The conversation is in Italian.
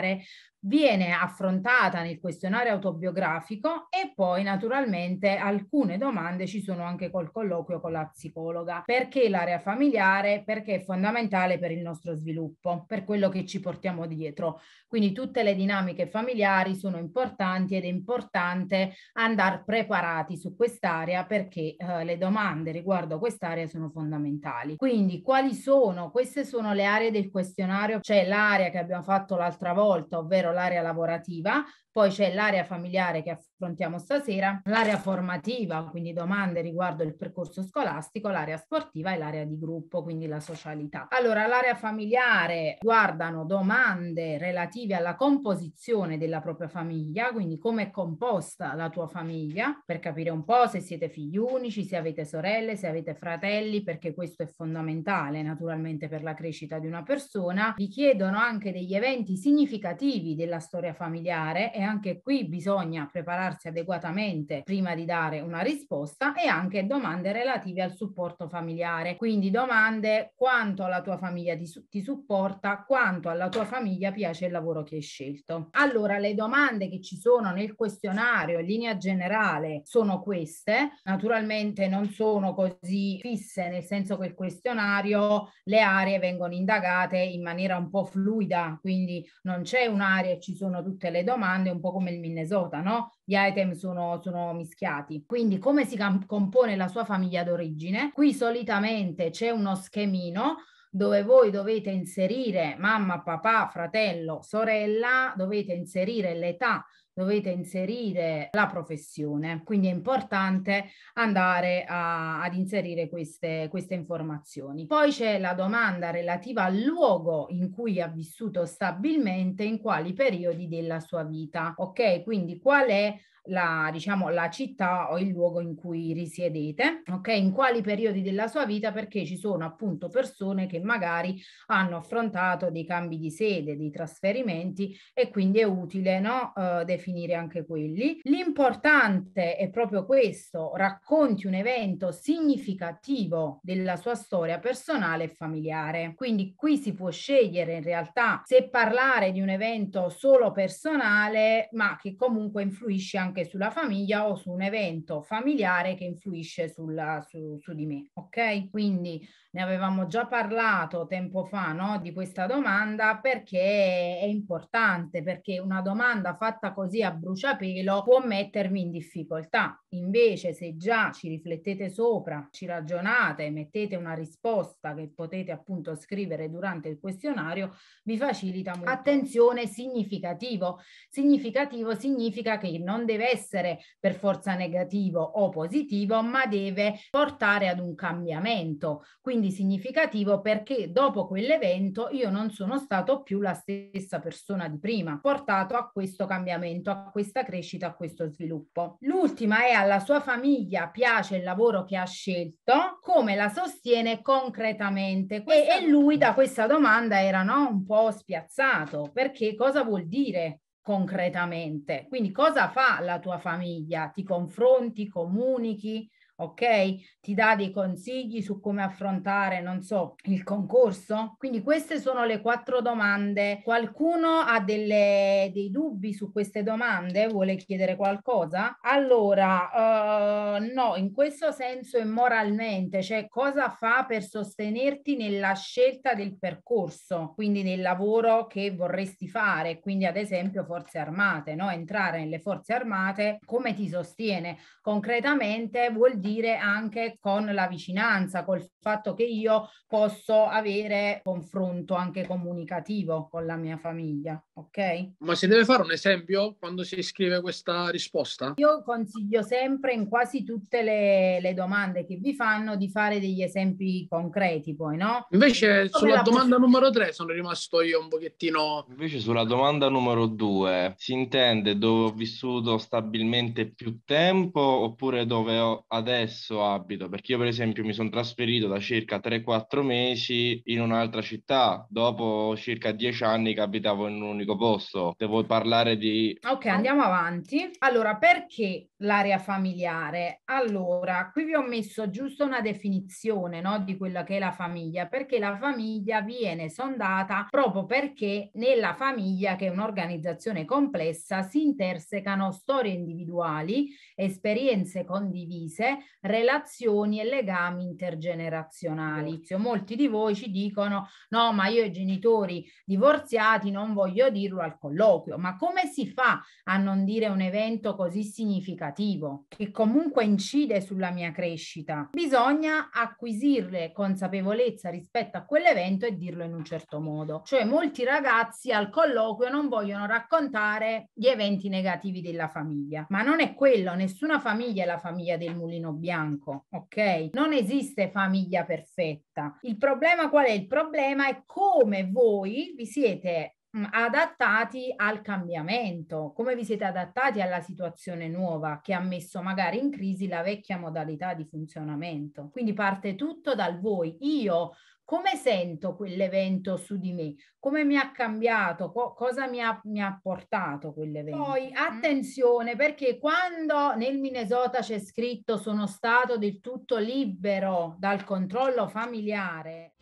fare viene affrontata nel questionario autobiografico e poi naturalmente alcune domande ci sono anche col colloquio con la psicologa. Perché l'area familiare? Perché è fondamentale per il nostro sviluppo, per quello che ci portiamo dietro. Quindi tutte le dinamiche familiari sono importanti ed è importante andare preparati su quest'area perché eh, le domande riguardo quest'area sono fondamentali. Quindi quali sono? Queste sono le aree del questionario, cioè l'area che abbiamo fatto l'altra volta, ovvero la l'area lavorativa, poi c'è l'area familiare che affronta affrontiamo stasera, l'area formativa, quindi domande riguardo il percorso scolastico, l'area sportiva e l'area di gruppo, quindi la socialità. Allora, l'area familiare guardano domande relative alla composizione della propria famiglia, quindi come è composta la tua famiglia, per capire un po' se siete figli unici, se avete sorelle, se avete fratelli, perché questo è fondamentale naturalmente per la crescita di una persona. Vi chiedono anche degli eventi significativi della storia familiare e anche qui bisogna preparare prepararsi adeguatamente prima di dare una risposta e anche domande relative al supporto familiare, quindi domande quanto alla tua famiglia ti, ti supporta, quanto alla tua famiglia piace il lavoro che hai scelto. Allora le domande che ci sono nel questionario in linea generale sono queste, naturalmente non sono così fisse nel senso che il questionario le aree vengono indagate in maniera un po' fluida, quindi non c'è un'area e ci sono tutte le domande, un po' come il Minnesota, no? gli item sono, sono mischiati. Quindi come si camp- compone la sua famiglia d'origine? Qui solitamente c'è uno schemino dove voi dovete inserire mamma, papà, fratello, sorella, dovete inserire l'età dovete inserire la professione. Quindi è importante andare a, ad inserire queste, queste informazioni. Poi c'è la domanda relativa al luogo in cui ha vissuto stabilmente, in quali periodi della sua vita. Ok, quindi qual è la, diciamo, la città o il luogo in cui risiedete, ok? In quali periodi della sua vita, perché ci sono appunto persone che magari hanno affrontato dei cambi di sede, dei trasferimenti e quindi è utile no? Uh, definire anche quelli. L'importante è proprio questo, racconti un evento significativo della sua storia personale e familiare. Quindi qui si può scegliere in realtà se parlare di un evento solo personale, ma che comunque influisce anche anche sulla famiglia o su un evento familiare che influisce sulla, su, su, di me. Ok? Quindi ne avevamo già parlato tempo fa no? di questa domanda perché è importante, perché una domanda fatta così a bruciapelo può mettermi in difficoltà. Invece, se già ci riflettete sopra, ci ragionate, mettete una risposta che potete appunto scrivere durante il questionario, vi facilita molto. Attenzione significativo. Significativo significa che non deve essere per forza negativo o positivo, ma deve portare ad un cambiamento, quindi significativo perché dopo quell'evento io non sono stato più la stessa persona di prima, portato a questo cambiamento, a questa crescita, a questo sviluppo. L'ultima è alla sua famiglia piace il lavoro che ha scelto, come la sostiene concretamente. E, e lui da questa domanda era no, un po' spiazzato perché cosa vuol dire concretamente. Quindi cosa fa la tua famiglia? Ti confronti, comunichi, ok? Ti dà dei consigli su come affrontare, non so, il concorso? Quindi queste sono le quattro domande. Qualcuno ha delle, dei dubbi su queste domande? Vuole chiedere qualcosa? Allora, uh, no, in questo senso e moralmente, cioè cosa fa per sostenerti nella scelta del percorso, quindi nel lavoro che vorresti fare, quindi ad esempio forze armate, no? Entrare nelle forze armate, come ti sostiene? Concretamente vuol dire dire anche con la vicinanza, col fatto che io posso avere confronto anche comunicativo con la mia famiglia, ok? Ma si deve fare un esempio quando si scrive questa risposta? Io consiglio sempre in quasi tutte le, le domande che vi fanno di fare degli esempi concreti poi, no? Invece Come sulla domanda numero 3 sono rimasto io un pochettino... Invece sulla domanda numero 2 si intende dove ho vissuto stabilmente più tempo oppure dove ho adesso adesso abito, perché io per esempio mi sono trasferito da circa 3-4 mesi in un'altra città, dopo circa 10 anni che abitavo in un unico posto. Devo parlare di... Ok, andiamo avanti. Allora, perché l'area familiare? Allora, qui vi ho messo giusto una definizione no, di quella che è la famiglia, perché la famiglia viene sondata proprio perché nella famiglia, che è un'organizzazione complessa, si intersecano storie individuali, esperienze condivise, relazioni e legami intergenerazionali. Certo. Molti di voi ci dicono no, ma io i genitori divorziati non voglio dirlo al colloquio, ma come si fa a non dire un evento così significativo che comunque incide sulla mia crescita? Bisogna acquisire consapevolezza rispetto a quell'evento e dirlo in un certo modo. Cioè molti ragazzi al colloquio non vogliono raccontare gli eventi negativi della famiglia, ma non è quello, nessuna famiglia è la famiglia del mulino bianco, ok? Non esiste famiglia perfetta. Il problema qual è? Il problema è come voi vi siete mm, adattati al cambiamento, come vi siete adattati alla situazione nuova che ha messo magari in crisi la vecchia modalità di funzionamento. Quindi parte tutto dal voi. Io come sento quell'evento su di me, come mi ha cambiato, co- cosa mi ha, mi ha, portato quell'evento. Poi mm? attenzione perché quando nel Minnesota c'è scritto sono stato del tutto libero dal controllo familiare,